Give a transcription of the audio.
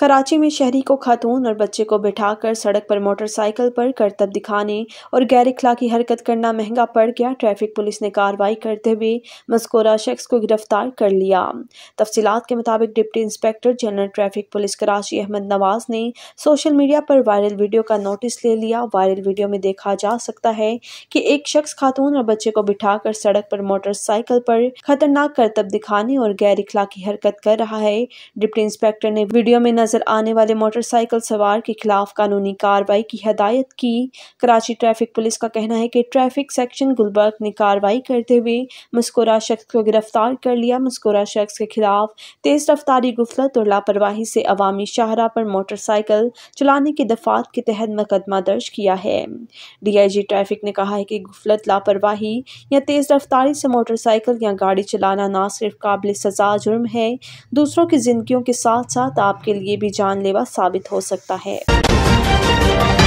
कराची में शहरी को खातून और बच्चे को बिठाकर सड़क पर मोटरसाइकिल पर करतब दिखाने और गैर की हरकत करना महंगा पड़ गया ट्रैफिक पुलिस ने कार्रवाई करते हुए मस्कोरा शख्स को गिरफ्तार कर लिया तफसीत के मुताबिक deputy inspector general traffic police Karachi Ahmed Nawaz ने सोशल मीडिया पर वायरल वीडियो का नोटिस ले लिया वायरल वीडियो में देखा जा सकता है कि एक शख्स खातून और बच्चे को बिठाकर सड़क पर मोटरसाइकिल पर खतरनाक करतब दिखाने और गैर की हरकत कर रहा है डिप्टी इंस्पेक्टर ने वीडियो में नजर आने वाले मोटरसाइकिल सवार के खिलाफ कानूनी कार्रवाई की हदायत की कराची ट्रैफिक पुलिस का कहना है कि ट्रैफिक सेक्शन गुलबर्ग ने कार्रवाई करते हुए मुस्कुरा शख्स को गिरफ्तार कर लिया मुस्कुरा शख्स के खिलाफ तेज रफ्तारी गुफलत और लापरवाही से अवामी शाहरा पर मोटरसाइकिल चलाने के दफात के तहत मुकदमा दर्ज किया है डी ट्रैफिक ने कहा है कि गुफलत लापरवाही या तेज रफ्तारी से मोटरसाइकिल या गाड़ी चलाना ना सिर्फ काबिल सजा जुर्म है दूसरों की जिंदगी के साथ साथ आपके लिए भी जानलेवा साबित हो सकता है